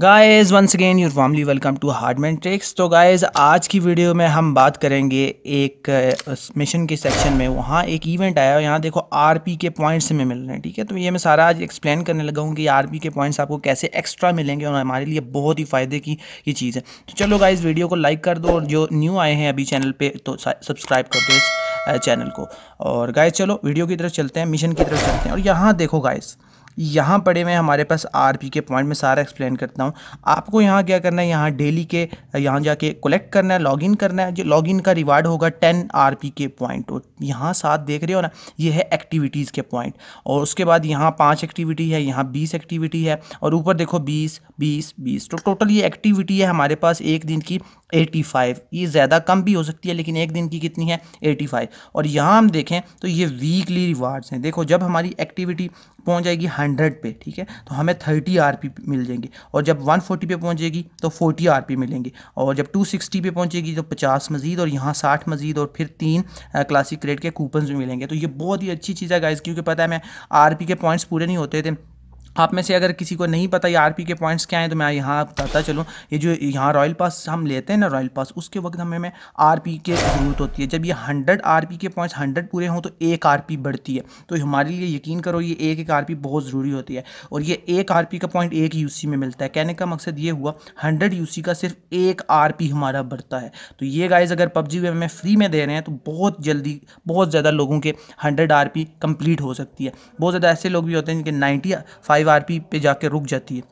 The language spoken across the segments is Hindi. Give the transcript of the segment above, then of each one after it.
guys once again your warmly welcome to Hardman Tricks तो गाइस आज की वीडियो में हम बात करेंगे एक मिशन के सेक्शन में वहाँ एक इवेंट आया और यहाँ देखो आरपी के पॉइंट्स हमें मिल रहे हैं ठीक है तो ये मैं सारा आज एक्सप्लेन करने लगा हूँ कि आरपी के पॉइंट्स आपको कैसे एक्स्ट्रा मिलेंगे और हमारे लिए बहुत ही फ़ायदे की ये चीज़ है तो चलो गाइज़ वीडियो को लाइक कर दो और जो न्यू आए हैं अभी चैनल पर तो सब्सक्राइब कर दो इस चैनल को और गाइज़ चलो वीडियो की तरफ चलते हैं मिशन की तरफ चलते हैं और यहाँ देखो गाइज़ यहाँ पड़े हुए हमारे पास आर पी के पॉइंट में सारा एक्सप्लेन करता हूँ आपको यहाँ क्या करना है यहाँ डेली के यहाँ जाके कलेक्ट करना है लॉगिन करना है जो लॉगिन का रिवार्ड होगा टेन आर पी के पॉइंट और तो यहाँ साथ देख रहे हो ना ये है एक्टिविटीज़ के पॉइंट और उसके बाद यहाँ पाँच एक्टिविटी है यहाँ बीस एक्टिविटी है और ऊपर देखो बीस बीस बीस तो टोटल ये एक्टिविटी है हमारे पास एक दिन की 85 ये ज़्यादा कम भी हो सकती है लेकिन एक दिन की कितनी है 85 और यहाँ हम देखें तो ये वीकली रिवार्ड्स हैं देखो जब हमारी एक्टिविटी पहुँच जाएगी 100 पे ठीक है तो हमें 30 आरपी मिल जाएंगे और जब 140 पे पहुँचेगी तो 40 आरपी मिलेंगे और जब 260 पे पहुँचेगी तो 50 मज़ीद और यहाँ 60 मज़ीद और फिर तीन क्लासिक क्रेड के कूपन भी मिलेंगे तो ये बहुत ही अच्छी चीज़ है गाइज़ क्योंकि पता है मैं आर के पॉइंट्स पूरे नहीं होते थे आप में से अगर किसी को नहीं पता ये आरपी के पॉइंट्स क्या हैं तो मैं यहाँ बताता चलूँ ये जो यहाँ रॉयल पास हम लेते हैं ना रॉयल पास उसके वक्त हमें में आरपी के ज़रूरत होती है जब ये हंड्रेड आरपी के पॉइंट्स हंड्रेड पूरे हों तो एक आरपी बढ़ती है तो हमारे लिए यकीन करो ये एक एक आर बहुत ज़रूरी होती है और ये एक आर का पॉइंट एक यू में मिलता है कहने का मकसद ये हुआ हंड्रेड यू का सिर्फ एक आर हमारा बढ़ता है तो ये गाइज अगर पबजी वे हमें फ्री में दे रहे हैं तो बहुत जल्दी बहुत ज़्यादा लोगों के हंड्रेड आर कंप्लीट हो सकती है बहुत ज़्यादा ऐसे लोग भी होते हैं जिनके नाइन्टी फाइव फाइव आर पे जाकर रुक जाती है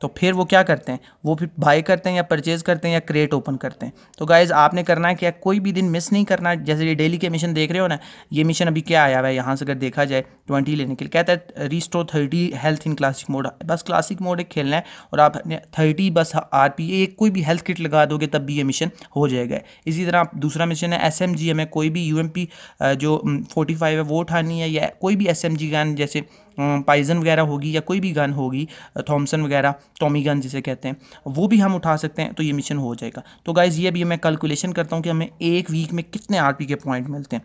तो फिर वो क्या करते हैं वो फिर बाई करते हैं या परचेज़ करते हैं या क्रेट ओपन करते हैं तो गाइज़ आपने करना है क्या कोई भी दिन मिस नहीं करना जैसे ये डेली के मिशन देख रहे हो ना ये मिशन अभी क्या आया हुआ है यहाँ से अगर देखा जाए ट्वेंटी लेने के लिए कहता है store thirty health in classic mode बस क्लासिक मोड एक खेलना है और आप थर्टी बस आर पी एक कोई भी हेल्थ किट लगा दोगे तब भी ये मिशन हो जाएगा इसी तरह आप दूसरा मिशन है एस एम जी एम है कोई भी यू एम पी जो फोर्टी फाइव है वो उठानी है या कोई भी एस एम जी गन जैसे पाइजन वगैरह होगी या कोई भी गन होगी थॉमसन वगैरह टॉमी गन जिसे कहते हैं वो भी हम उठा सकते हैं तो ये मिशन हो जाएगा तो गाइज़ ये भी मैं कैलकुलेशन करता हूँ कि हमें एक वीक में कितने आर के पॉइंट मिलते हैं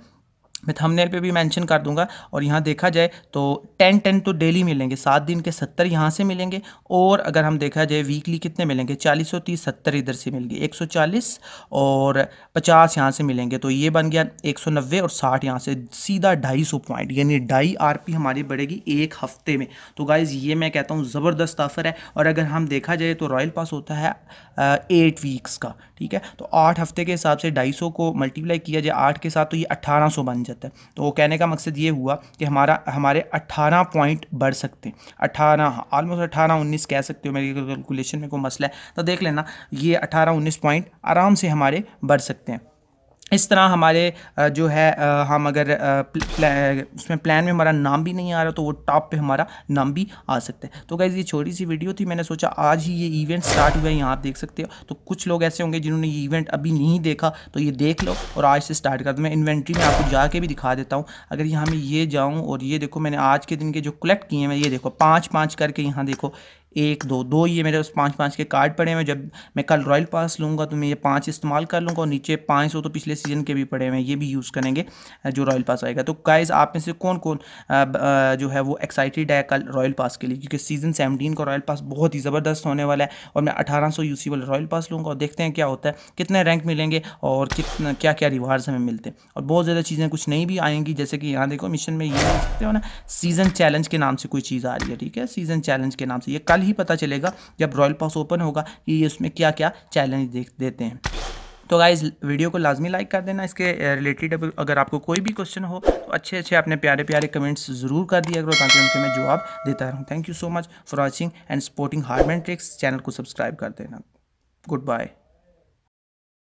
मैं थंबनेल पे भी मेंशन कर दूंगा और यहाँ देखा जाए तो टेन टेन तो डेली मिलेंगे सात दिन के सत्तर यहाँ से मिलेंगे और अगर हम देखा जाए वीकली कितने मिलेंगे चालीस सौ तीस सत्तर इधर से मिल एक सौ चालीस और पचास यहाँ से मिलेंगे तो ये बन गया एक सौ नब्बे और साठ यहाँ से सीधा ढाई सौ पॉइंट यानी ढाई आर पी हमारी बढ़ेगी एक हफ्ते में तो गाइज़ ये मैं कहता हूँ ज़बरदस्त ऑफर है और अगर हम देखा जाए तो रॉयल पास होता है एट वीक्स का ठीक है तो आठ हफ्ते के हिसाब से ढाई सौ को मल्टीप्लाई किया जाए आठ के साथ तो ये अट्ठारह सौ बन जाए जाता है तो कहने का मकसद ये हुआ कि हमारा हमारे अठारह पॉइंट बढ़ सकते हैं अठारह ऑलमोस्ट अठारह उन्नीस कह सकते हो मेरी कैलकुलेशन में कोई मसला है तो देख लेना ये अठारह उन्नीस पॉइंट आराम से हमारे बढ़ सकते हैं इस तरह हमारे जो है हम अगर उसमें प्लान में हमारा नाम भी नहीं आ रहा तो वो टॉप पे हमारा नाम भी आ सकता है तो गाइज़ ये छोटी सी वीडियो थी मैंने सोचा आज ही ये इवेंट स्टार्ट हुआ है यहाँ आप देख सकते हो तो कुछ लोग ऐसे होंगे जिन्होंने ये इवेंट अभी नहीं देखा तो ये देख लो और आज से स्टार्ट कर दो मैं इन्वेंट्री में आपको जाके भी दिखा देता हूँ अगर यहाँ मैं ये जाऊँ और ये देखो मैंने आज के दिन के जो कलेक्ट किए हैं मैं ये देखो पाँच पाँच करके यहाँ देखो एक दो दो ये मेरे पास पाँच पाँच के कार्ड पड़े हुए जब मैं कल रॉयल पास लूँगा तो मैं ये पाँच इस्तेमाल कर लूँगा और नीचे पाँच सौ तो पिछले सीज़न के भी पड़े हुए हैं ये भी यूज़ करेंगे जो रॉयल पास आएगा तो गाइज आप में से कौन कौन जो है वो एक्साइटेड है कल रॉयल पास के लिए क्योंकि सीज़न सेवनटीन का रॉयल पास बहुत ही ज़बरदस्त होने वाला है और मैं अठारह सौ यूसी सी वाला रॉयल पास लूँगा और देखते हैं क्या होता है कितने रैंक मिलेंगे और कितना क्या क्या रिवार्ड्स हमें मिलते हैं और बहुत ज़्यादा चीज़ें कुछ नहीं भी आएंगी जैसे कि यहाँ देखो मिशन में ये सकते हो ना सीज़न चैलेंज के नाम से कोई चीज़ आ रही है ठीक है सीज़न चैलेंज के नाम से ये कल ही पता चलेगा जब रॉयल पास ओपन होगा कि ये उसमें क्या क्या चैलेंज देख देते हैं तो गाइज वीडियो को लाजमी लाइक कर देना इसके रिलेटेड अगर आपको कोई भी क्वेश्चन हो तो अच्छे अच्छे अपने प्यारे प्यारे कमेंट्स ज़रूर कर दिया करो ताकि उनके मैं जवाब देता रहूँ thank you so much for watching and supporting hard tricks channel को सब्सक्राइब कर देना गुड बाय